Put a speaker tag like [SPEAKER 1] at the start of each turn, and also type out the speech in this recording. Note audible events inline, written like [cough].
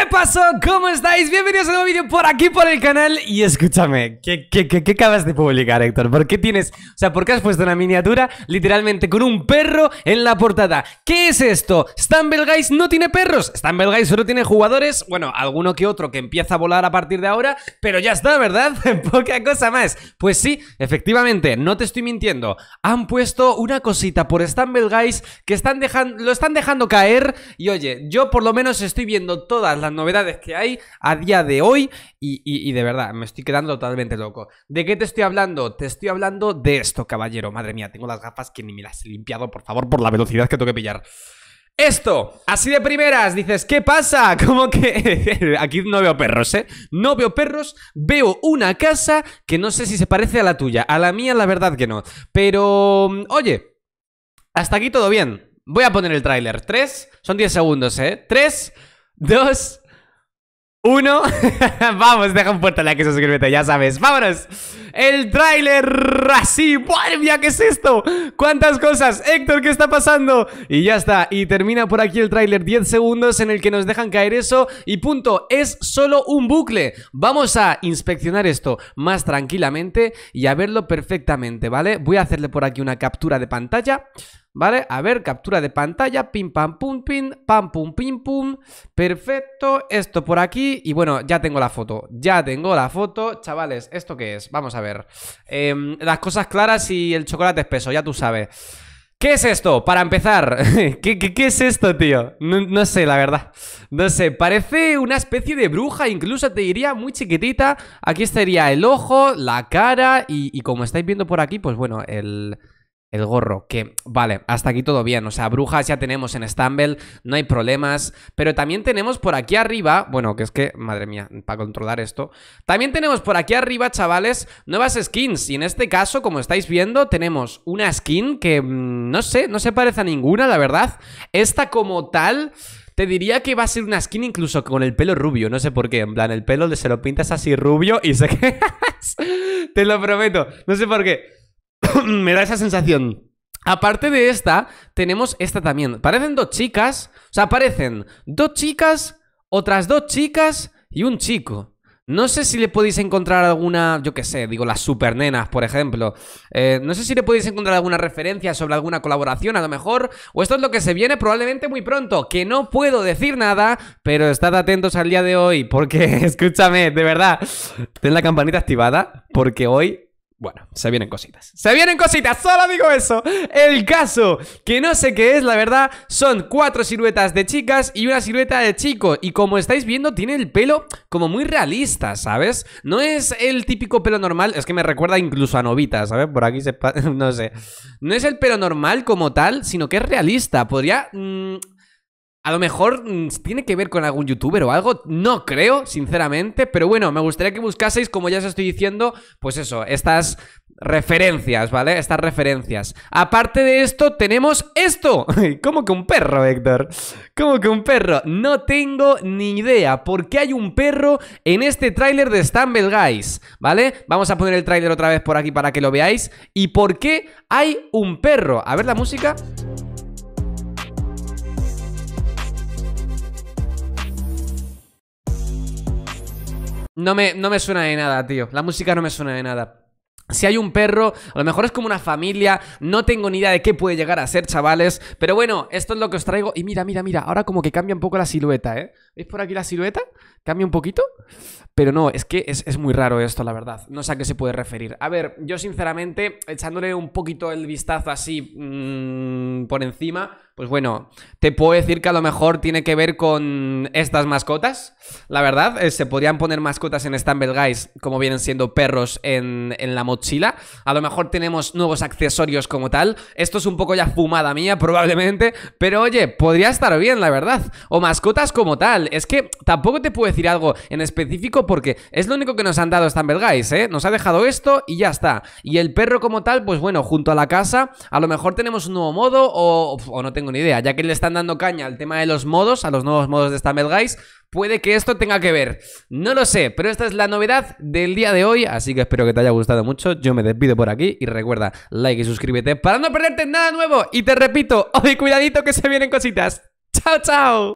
[SPEAKER 1] ¿Qué pasó? ¿Cómo estáis? Bienvenidos a un nuevo vídeo por aquí por el canal Y escúchame, ¿qué, acabas de publicar, Héctor? ¿Por qué tienes, o sea, por qué has puesto una miniatura literalmente con un perro en la portada? ¿Qué es esto? Stumbleguys Guys no tiene perros? ¿Stumble Guys solo tiene jugadores? Bueno, alguno que otro que empieza a volar a partir de ahora Pero ya está, ¿verdad? [laughs] Poca cosa más Pues sí, efectivamente, no te estoy mintiendo Han puesto una cosita por Stumble Guys que están dejando, lo están dejando caer Y oye, yo por lo menos estoy viendo todas las las novedades que hay a día de hoy y, de verdad, me estoy quedando totalmente loco. ¿De qué te estoy hablando? Te estoy hablando de esto, caballero. Madre mía, tengo las gafas que ni me las he limpiado, por favor, por la velocidad que tengo que pillar. Esto, así de primeras, dices, ¿qué pasa? [laughs] Como que [laughs] aquí no veo perros, ¿eh? No veo perros, veo una casa que no sé si se parece a la tuya, a la mía la verdad que no. Pero, oye, hasta aquí todo bien. Voy a poner el tráiler. tres son diez segundos, ¿eh? Tres, dos uno. [laughs] Vamos, deja un puerto like y suscríbete, ya sabes. ¡Vámonos! El tráiler así. ¡Madre mía, qué es esto! ¡Cuántas cosas! ¡Héctor, qué está pasando! Y ya está. Y termina por aquí el tráiler. 10 segundos en el que nos dejan caer eso. Y punto. Es solo un bucle. Vamos a inspeccionar esto más tranquilamente y a verlo perfectamente, ¿vale? Voy a hacerle por aquí una captura de pantalla. ¿Vale? A ver, captura de pantalla, pim pam pum pim, pam pum pim pum. Perfecto, esto por aquí. Y bueno, ya tengo la foto, ya tengo la foto. Chavales, ¿esto qué es? Vamos a ver. Em, las cosas claras y el chocolate espeso, ya tú sabes. ¿Qué es esto? Para empezar, [laughs] ¿Qué, es esto, tío? No, sé, la verdad. No sé, parece una especie de bruja, incluso te diría muy chiquitita. Aquí estaría el ojo, la cara y, y como estáis viendo por aquí, pues bueno, el... El gorro, que vale, hasta aquí todo bien. O sea, brujas ya tenemos en Stumble, no hay problemas. Pero también tenemos por aquí arriba, bueno, que es que, madre mía, para controlar esto. También tenemos por aquí arriba, chavales, nuevas skins. Y en este caso, como estáis viendo, tenemos una skin que, mm, no sé, no se parece a ninguna, la verdad. Esta como tal... Te diría que va a ser una skin incluso con el pelo rubio, no sé por qué. En plan, el pelo se lo pintas así rubio y se [laughs] que... Te lo prometo, no sé por qué. [coughs] me da esa sensación. Aparte de esta, tenemos esta también. Parecen dos chicas, o sea, parecen dos chicas, otras dos chicas y un chico. No sé si le podéis encontrar alguna, yo qué sé, digo las supernenas, por ejemplo. Eh, no sé si le podéis encontrar alguna referencia sobre alguna colaboración, a lo mejor. O esto es lo que se viene probablemente muy pronto, que no puedo decir nada, pero estad atentos al día de hoy, porque [laughs] escúchame, de verdad, ten la campanita activada, porque hoy bueno, se vienen cositas. Se vienen cositas, solo digo eso. El caso, que no sé qué es, la verdad, son cuatro siluetas de chicas y una silueta de chico. Y como estáis viendo, tiene el pelo como muy realista, ¿sabes? No es el típico pelo normal, es que me recuerda incluso a Novita, ¿sabes? Por aquí se... [laughs] no sé. No es el pelo normal como tal, sino que es realista. Podría... Mm, a lo mejor mm, tiene que ver con algún youtuber o algo, no creo, sinceramente, pero bueno, me gustaría que buscaseis, como ya os estoy diciendo, pues eso, estas referencias, ¿vale? Estas referencias. Aparte de esto, tenemos esto. [laughs] ¿Cómo que un perro, Héctor? ¿Cómo que un perro? No tengo ni idea por qué hay un perro en este tráiler de Stumble Guys, ¿vale? Vamos a poner el tráiler otra vez por aquí para que lo veáis. ¿Y por qué hay un perro? A ver la música. No me, no me suena de nada, tío. La música no me suena de nada. Si hay un perro, a lo mejor es como una familia, no tengo ni idea de qué puede llegar a ser, chavales. Pero bueno, esto es lo que os traigo. Y mira, mira, mira, ahora como que cambia un poco la silueta, ¿eh? ¿Veis por aquí la silueta? Cambia un poquito. Pero no, es que es, muy raro esto, la verdad. No sé a qué se puede referir. A ver, yo sinceramente, echándole un poquito el vistazo así mm, por encima, pues bueno, te puedo decir que a lo mejor tiene que ver con estas mascotas. La verdad, eh, se podrían poner mascotas en Stumble Guys, como vienen siendo perros en, la mochila. A lo mejor tenemos nuevos accesorios como tal. Esto es un poco ya fumada mía, [laughs] probablemente. Pero oye, podría estar bien, la verdad. O mascotas como tal. Es que tampoco te puedo decir algo en específico porque es lo único que nos han dado Stumble Guys, ¿eh? Nos ha dejado esto y ya está. Y el perro como tal, pues bueno, junto a la casa, a lo mejor tenemos un nuevo modo o no tengo una idea. Ya que le están dando caña al tema de los modos, a los nuevos modos de Stumble Guys, puede que esto tenga que ver. No lo sé, pero esta es la novedad del día de hoy, así que espero que te haya gustado mucho. Yo me despido por aquí y recuerda, like y suscríbete para no perderte nada nuevo. Y te repito, hoy cuidadito que se vienen cositas. ¡Chao, chao!